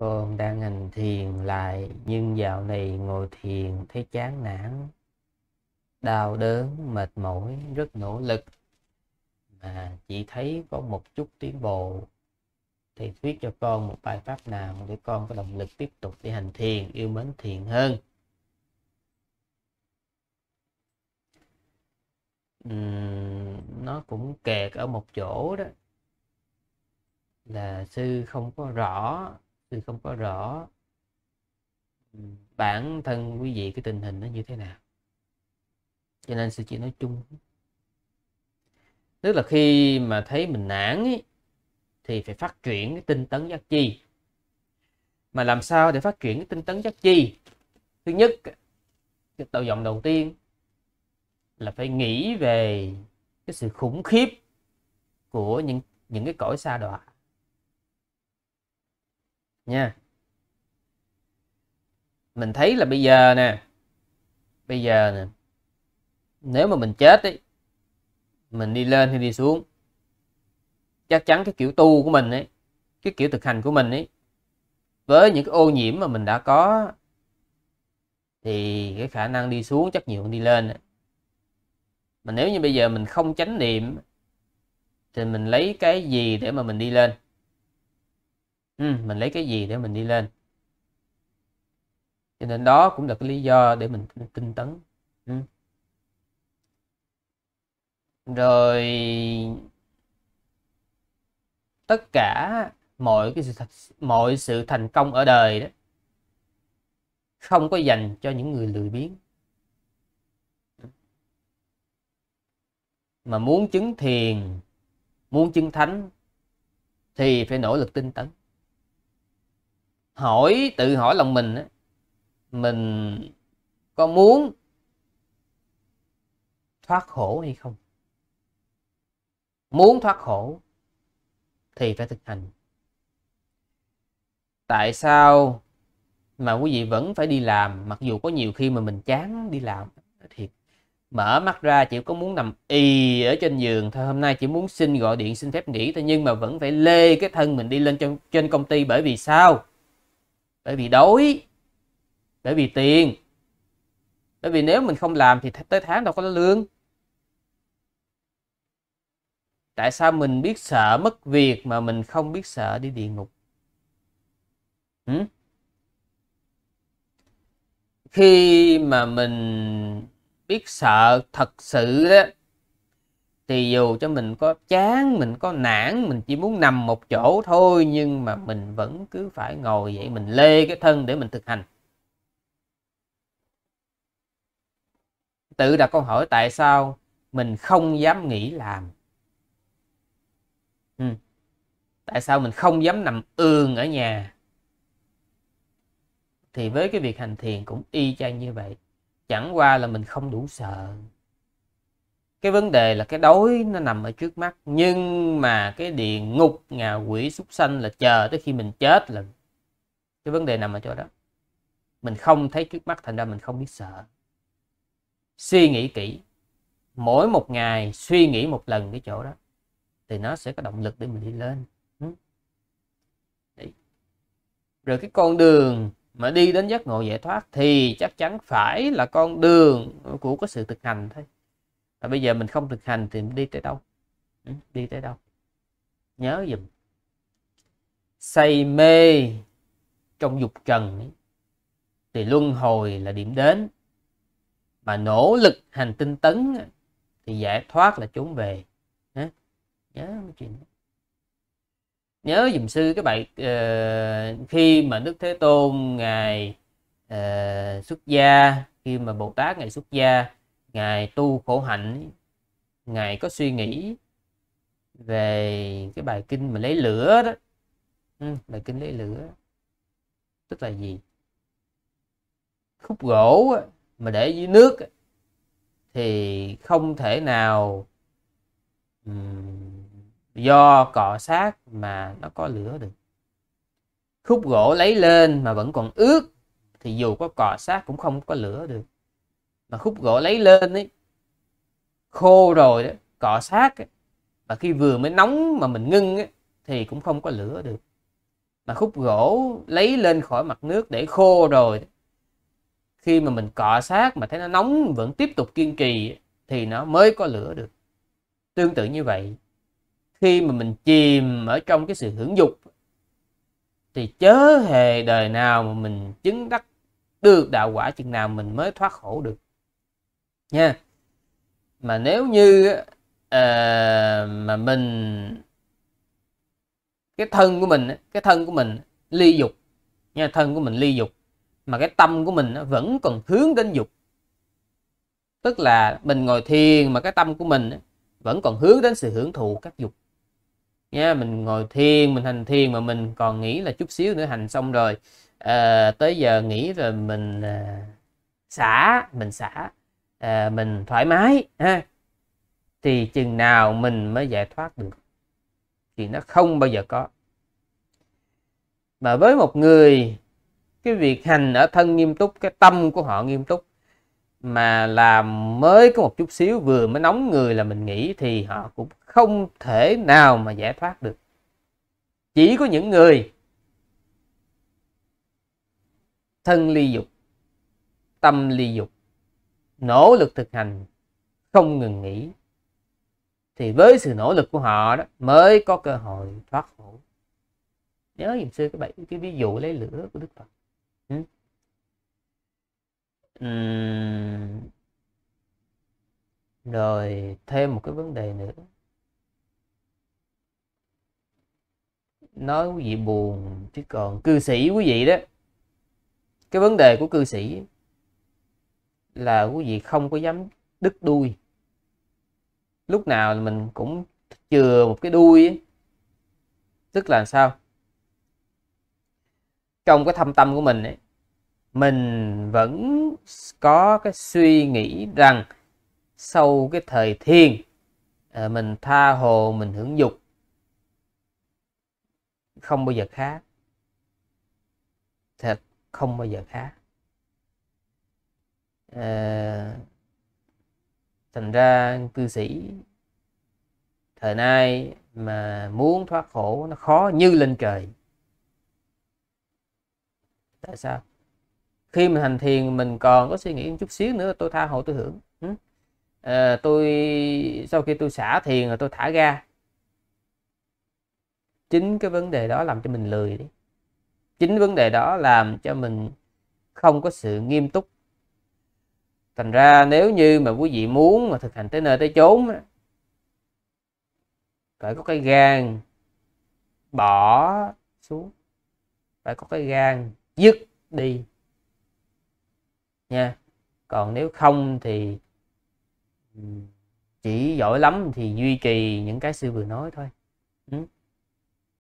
con đang hành thiền lại nhưng dạo này ngồi thiền thấy chán nản đau đớn mệt mỏi rất nỗ lực mà chỉ thấy có một chút tiến bộ thì thuyết cho con một bài pháp nào để con có động lực tiếp tục đi hành thiền yêu mến thiền hơn uhm, nó cũng kẹt ở một chỗ đó là sư không có rõ thì không có rõ bản thân quý vị cái tình hình nó như thế nào cho nên sư chỉ nói chung tức là khi mà thấy mình nản ấy, thì phải phát triển cái tinh tấn giác chi mà làm sao để phát triển cái tinh tấn giác chi thứ nhất cái đầu dòng đầu tiên là phải nghĩ về cái sự khủng khiếp của những những cái cõi xa đọa nha mình thấy là bây giờ nè bây giờ nè nếu mà mình chết ấy mình đi lên hay đi xuống chắc chắn cái kiểu tu của mình ấy cái kiểu thực hành của mình ấy với những cái ô nhiễm mà mình đã có thì cái khả năng đi xuống chắc nhiều hơn đi lên mà nếu như bây giờ mình không chánh niệm thì mình lấy cái gì để mà mình đi lên ừ, mình lấy cái gì để mình đi lên cho nên đó cũng là cái lý do để mình tinh tấn ừ. rồi tất cả mọi cái sự mọi sự thành công ở đời đó không có dành cho những người lười biếng mà muốn chứng thiền muốn chứng thánh thì phải nỗ lực tinh tấn hỏi tự hỏi lòng mình mình có muốn thoát khổ hay không muốn thoát khổ thì phải thực hành tại sao mà quý vị vẫn phải đi làm mặc dù có nhiều khi mà mình chán đi làm thì mở mắt ra chỉ có muốn nằm y ở trên giường thôi hôm nay chỉ muốn xin gọi điện xin phép nghỉ thôi nhưng mà vẫn phải lê cái thân mình đi lên trên công ty bởi vì sao bởi vì đói bởi vì tiền bởi vì nếu mình không làm thì tới tháng đâu có lương tại sao mình biết sợ mất việc mà mình không biết sợ đi địa ngục ừ? khi mà mình biết sợ thật sự đó thì dù cho mình có chán mình có nản mình chỉ muốn nằm một chỗ thôi nhưng mà mình vẫn cứ phải ngồi vậy mình lê cái thân để mình thực hành tự đặt câu hỏi tại sao mình không dám nghĩ làm ừ. tại sao mình không dám nằm ương ở nhà thì với cái việc hành thiền cũng y chang như vậy chẳng qua là mình không đủ sợ cái vấn đề là cái đói nó nằm ở trước mắt nhưng mà cái địa ngục ngà quỷ súc sanh là chờ tới khi mình chết là cái vấn đề nằm ở chỗ đó mình không thấy trước mắt thành ra mình không biết sợ suy nghĩ kỹ mỗi một ngày suy nghĩ một lần cái chỗ đó thì nó sẽ có động lực để mình đi lên ừ. Đấy. rồi cái con đường mà đi đến giác ngộ giải thoát thì chắc chắn phải là con đường của cái sự thực hành thôi và bây giờ mình không thực hành thì đi tới đâu ừ, đi tới đâu nhớ dùm say mê trong dục trần thì luân hồi là điểm đến mà nỗ lực hành tinh tấn thì giải thoát là trốn về nhớ cái chuyện đó. nhớ dùm sư các bạn ờ, khi mà đức thế tôn ngài ờ, xuất gia khi mà bồ tát ngài xuất gia ngài tu khổ hạnh ngài có suy nghĩ về cái bài kinh mà lấy lửa đó ừ, bài kinh lấy lửa tức là gì khúc gỗ mà để dưới nước thì không thể nào do cọ sát mà nó có lửa được khúc gỗ lấy lên mà vẫn còn ướt thì dù có cọ sát cũng không có lửa được mà khúc gỗ lấy lên ấy khô rồi đó cọ sát ấy, và khi vừa mới nóng mà mình ngưng ấy, thì cũng không có lửa được mà khúc gỗ lấy lên khỏi mặt nước để khô rồi đó, khi mà mình cọ sát mà thấy nó nóng vẫn tiếp tục kiên trì thì nó mới có lửa được tương tự như vậy khi mà mình chìm ở trong cái sự hưởng dục thì chớ hề đời nào mà mình chứng đắc được đạo quả chừng nào mình mới thoát khổ được nha mà nếu như à, mà mình cái thân của mình cái thân của mình ly dục nha thân của mình ly dục mà cái tâm của mình vẫn còn hướng đến dục tức là mình ngồi thiền mà cái tâm của mình vẫn còn hướng đến sự hưởng thụ các dục nha mình ngồi thiền mình hành thiền mà mình còn nghĩ là chút xíu nữa hành xong rồi à, tới giờ nghĩ rồi mình à, xả mình xả à, mình thoải mái ha thì chừng nào mình mới giải thoát được thì nó không bao giờ có mà với một người cái việc hành ở thân nghiêm túc cái tâm của họ nghiêm túc mà làm mới có một chút xíu vừa mới nóng người là mình nghĩ thì họ cũng không thể nào mà giải thoát được chỉ có những người thân ly dục tâm ly dục nỗ lực thực hành không ngừng nghỉ thì với sự nỗ lực của họ đó mới có cơ hội thoát khổ nhớ dùm sư các bạn cái ví dụ lấy lửa của đức phật ừ. rồi thêm một cái vấn đề nữa nói quý vị buồn chứ còn cư sĩ quý vị đó cái vấn đề của cư sĩ là quý vị không có dám đứt đuôi lúc nào mình cũng chừa một cái đuôi ấy. tức là sao trong cái thâm tâm của mình ấy, mình vẫn có cái suy nghĩ rằng sau cái thời thiên à, mình tha hồ mình hưởng dục không bao giờ khác thật không bao giờ khác à, thành ra cư sĩ thời nay mà muốn thoát khổ nó khó như lên trời tại sao khi mình hành thiền mình còn có suy nghĩ một chút xíu nữa tôi tha hộ tôi hưởng à, tôi sau khi tôi xả thiền rồi tôi thả ra chính cái vấn đề đó làm cho mình lười đi chính vấn đề đó làm cho mình không có sự nghiêm túc thành ra nếu như mà quý vị muốn mà thực hành tới nơi tới chốn phải có cái gan bỏ xuống phải có cái gan dứt đi nha còn nếu không thì ừ, chỉ giỏi lắm thì duy trì những cái sư vừa nói thôi ừ.